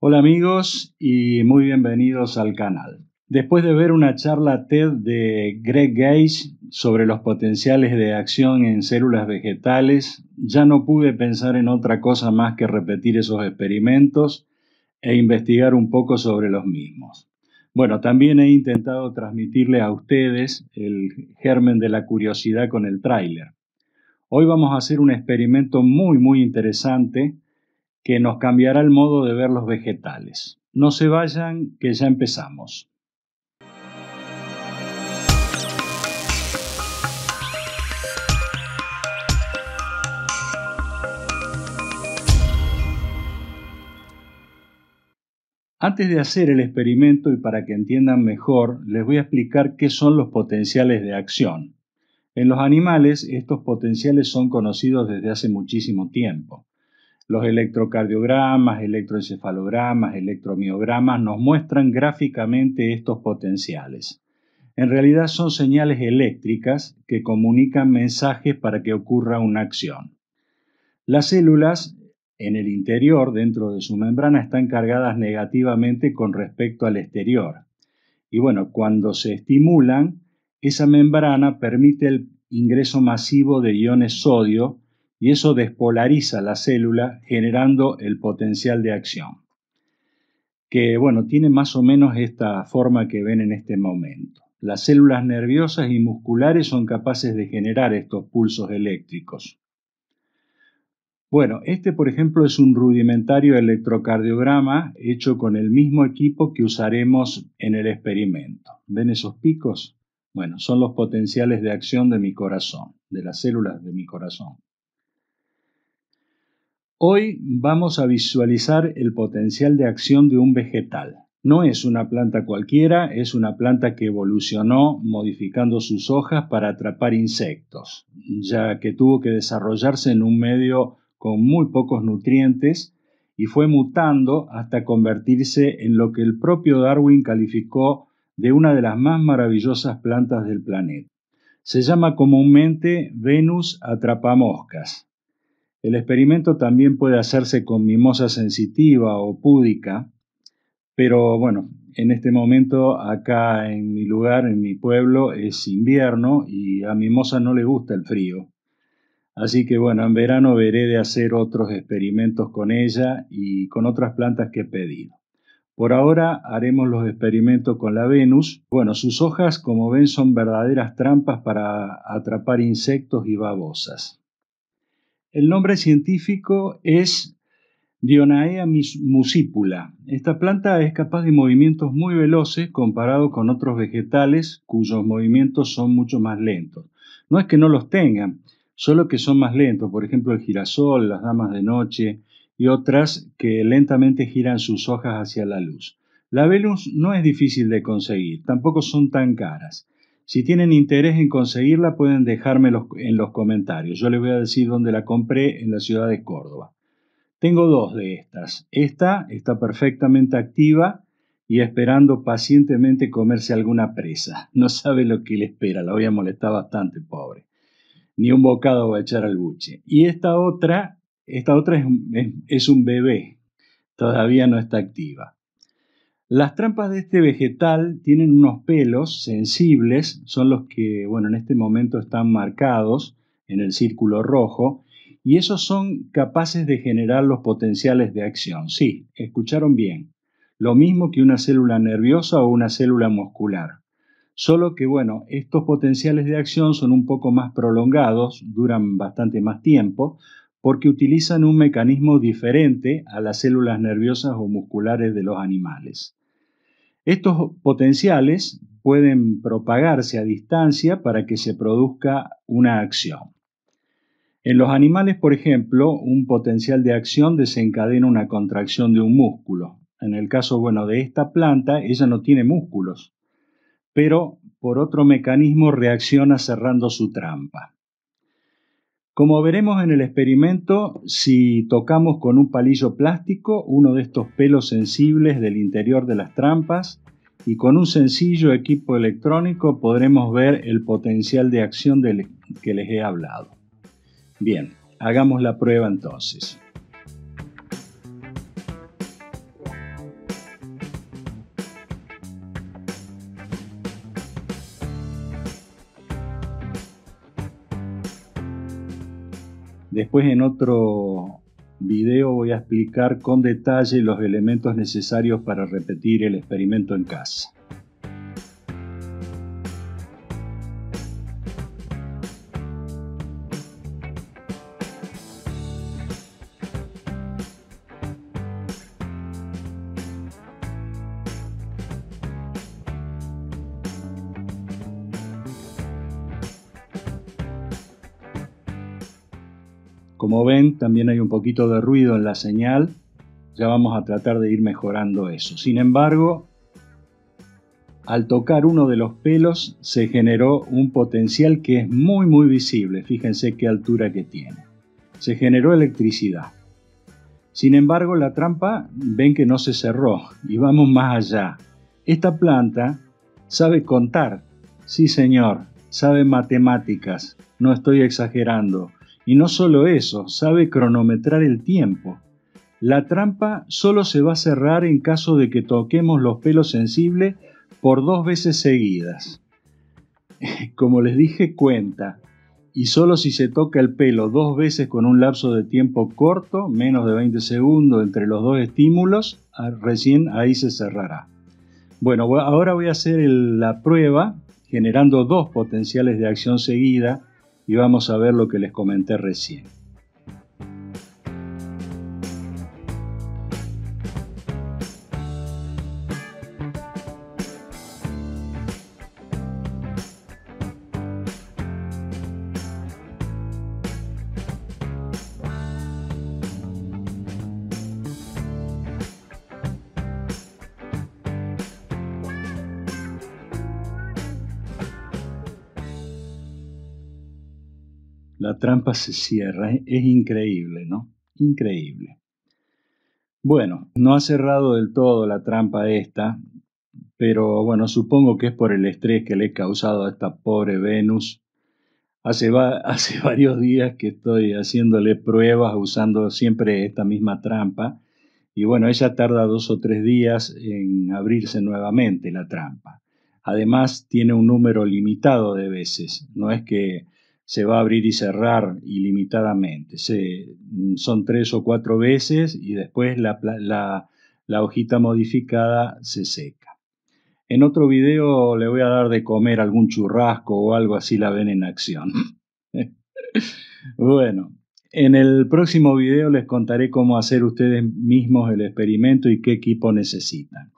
Hola amigos y muy bienvenidos al canal. Después de ver una charla TED de Greg Gage sobre los potenciales de acción en células vegetales, ya no pude pensar en otra cosa más que repetir esos experimentos e investigar un poco sobre los mismos. Bueno, también he intentado transmitirle a ustedes el germen de la curiosidad con el tráiler. Hoy vamos a hacer un experimento muy, muy interesante que nos cambiará el modo de ver los vegetales. No se vayan, que ya empezamos. Antes de hacer el experimento y para que entiendan mejor, les voy a explicar qué son los potenciales de acción. En los animales estos potenciales son conocidos desde hace muchísimo tiempo. Los electrocardiogramas, electroencefalogramas, electromiogramas nos muestran gráficamente estos potenciales. En realidad son señales eléctricas que comunican mensajes para que ocurra una acción. Las células en el interior, dentro de su membrana, están cargadas negativamente con respecto al exterior. Y bueno, cuando se estimulan, esa membrana permite el ingreso masivo de iones sodio y eso despolariza la célula generando el potencial de acción, que bueno, tiene más o menos esta forma que ven en este momento. Las células nerviosas y musculares son capaces de generar estos pulsos eléctricos. Bueno, este por ejemplo es un rudimentario electrocardiograma hecho con el mismo equipo que usaremos en el experimento. ¿Ven esos picos? Bueno, son los potenciales de acción de mi corazón, de las células de mi corazón. Hoy vamos a visualizar el potencial de acción de un vegetal. No es una planta cualquiera, es una planta que evolucionó modificando sus hojas para atrapar insectos, ya que tuvo que desarrollarse en un medio con muy pocos nutrientes y fue mutando hasta convertirse en lo que el propio Darwin calificó de una de las más maravillosas plantas del planeta. Se llama comúnmente Venus atrapamoscas el experimento también puede hacerse con mimosa sensitiva o púdica, pero bueno, en este momento acá en mi lugar, en mi pueblo, es invierno y a mimosa no le gusta el frío. Así que bueno, en verano veré de hacer otros experimentos con ella y con otras plantas que he pedido. Por ahora haremos los experimentos con la Venus. Bueno, sus hojas, como ven, son verdaderas trampas para atrapar insectos y babosas. El nombre científico es Dionaea muscipula. Esta planta es capaz de movimientos muy veloces comparado con otros vegetales cuyos movimientos son mucho más lentos. No es que no los tengan, solo que son más lentos, por ejemplo el girasol, las damas de noche y otras que lentamente giran sus hojas hacia la luz. La Velus no es difícil de conseguir, tampoco son tan caras. Si tienen interés en conseguirla, pueden dejarme en los comentarios. Yo les voy a decir dónde la compré en la ciudad de Córdoba. Tengo dos de estas. Esta está perfectamente activa y esperando pacientemente comerse alguna presa. No sabe lo que le espera, la voy a molestar bastante, pobre. Ni un bocado va a echar al buche. Y esta otra, esta otra es un bebé, todavía no está activa. Las trampas de este vegetal tienen unos pelos sensibles, son los que, bueno, en este momento están marcados en el círculo rojo, y esos son capaces de generar los potenciales de acción. Sí, escucharon bien. Lo mismo que una célula nerviosa o una célula muscular. Solo que, bueno, estos potenciales de acción son un poco más prolongados, duran bastante más tiempo, porque utilizan un mecanismo diferente a las células nerviosas o musculares de los animales. Estos potenciales pueden propagarse a distancia para que se produzca una acción. En los animales, por ejemplo, un potencial de acción desencadena una contracción de un músculo. En el caso bueno de esta planta, ella no tiene músculos, pero por otro mecanismo reacciona cerrando su trampa. Como veremos en el experimento, si tocamos con un palillo plástico uno de estos pelos sensibles del interior de las trampas y con un sencillo equipo electrónico podremos ver el potencial de acción del que les he hablado. Bien, hagamos la prueba entonces. Después en otro video voy a explicar con detalle los elementos necesarios para repetir el experimento en casa. Como ven, también hay un poquito de ruido en la señal. Ya vamos a tratar de ir mejorando eso. Sin embargo, al tocar uno de los pelos se generó un potencial que es muy muy visible. Fíjense qué altura que tiene. Se generó electricidad. Sin embargo, la trampa ven que no se cerró y vamos más allá. Esta planta sabe contar. Sí, señor, sabe matemáticas. No estoy exagerando y no solo eso, sabe cronometrar el tiempo. La trampa solo se va a cerrar en caso de que toquemos los pelos sensibles por dos veces seguidas. Como les dije, cuenta. Y solo si se toca el pelo dos veces con un lapso de tiempo corto, menos de 20 segundos entre los dos estímulos, ah, recién ahí se cerrará. Bueno, ahora voy a hacer la prueba generando dos potenciales de acción seguida y vamos a ver lo que les comenté recién. la trampa se cierra. Es, increíble, ¿no? Increíble. Bueno, no ha cerrado del todo la trampa esta, pero bueno, supongo que es por el estrés que le he causado a esta pobre Venus. Hace, va, hace varios días que estoy haciéndole pruebas usando siempre esta misma trampa y bueno, ella tarda dos o tres días en abrirse nuevamente la trampa. Además, tiene un número limitado de veces, no es que se va a abrir y cerrar ilimitadamente. son tres o cuatro veces y después la, la, hojita modificada se seca. En otro video le voy a dar de comer algún churrasco o algo así, la ven en acción. bueno, en el próximo video les contaré cómo hacer ustedes mismos el experimento y qué equipo necesitan.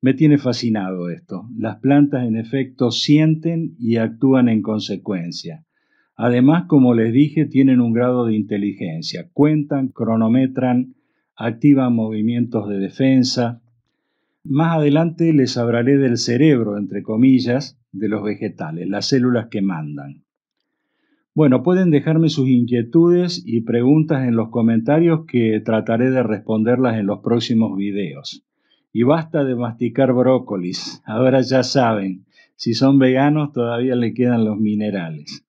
Me tiene fascinado esto. Las plantas en efecto sienten y actúan en consecuencia Además, como les dije, tienen un grado de inteligencia, cuentan, cronometran, activan movimientos de defensa. Más adelante les hablaré del cerebro, entre comillas, de los vegetales, las células que mandan. Bueno, pueden dejarme sus inquietudes y preguntas en los comentarios que trataré de responderlas en los próximos videos. Y basta de masticar brócolis, ahora ya saben, si son veganos todavía le quedan los minerales.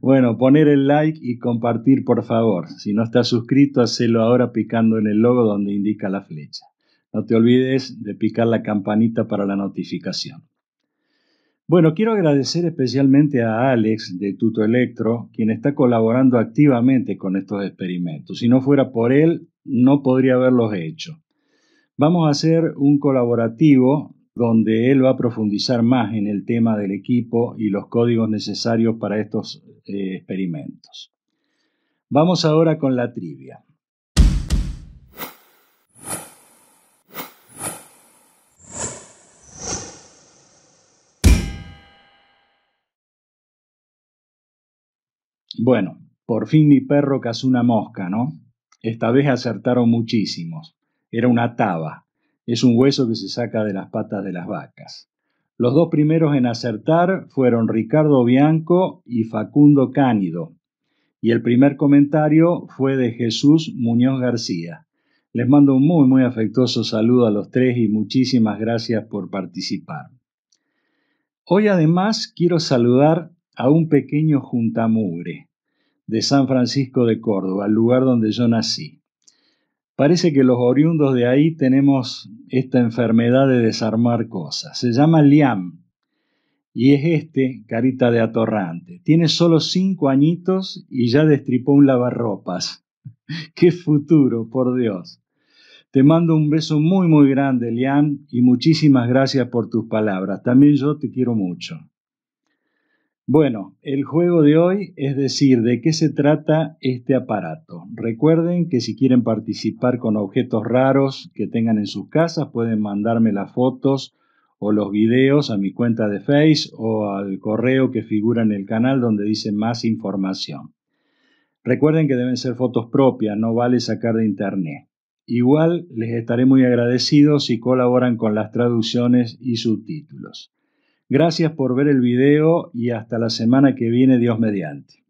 Bueno, poner el like y compartir, por favor. Si no estás suscrito, hazlo ahora picando en el logo donde indica la flecha. No te olvides de picar la campanita para la notificación. Bueno, quiero agradecer especialmente a Alex de Tuto Electro, quien está colaborando activamente con estos experimentos. Si no fuera por él, no podría haberlos hecho. Vamos a hacer un colaborativo donde él va a profundizar más en el tema del equipo y los códigos necesarios para estos eh, experimentos. Vamos ahora con la trivia. Bueno, por fin mi perro cazó una mosca, ¿no? Esta vez acertaron muchísimos. Era una taba. Es un hueso que se saca de las patas de las vacas. Los dos primeros en acertar fueron Ricardo Bianco y Facundo Cánido. Y el primer comentario fue de Jesús Muñoz García. Les mando un muy, muy afectuoso saludo a los tres y muchísimas gracias por participar. Hoy además quiero saludar a un pequeño juntamugre de San Francisco de Córdoba, el lugar donde yo nací. Parece que los oriundos de ahí tenemos esta enfermedad de desarmar cosas. Se llama Liam y es este, carita de atorrante. Tiene solo cinco añitos y ya destripó un lavarropas. ¡Qué futuro, por Dios! Te mando un beso muy, muy grande, Liam, y muchísimas gracias por tus palabras. También yo te quiero mucho. Bueno, el juego de hoy es decir, de qué se trata este aparato. Recuerden que si quieren participar con objetos raros que tengan en sus casas, pueden mandarme las fotos o los videos a mi cuenta de Face o al correo que figura en el canal donde dice más información. Recuerden que deben ser fotos propias, no vale sacar de internet. Igual les estaré muy agradecido si colaboran con las traducciones y subtítulos. Gracias por ver el video y hasta la semana que viene, Dios mediante.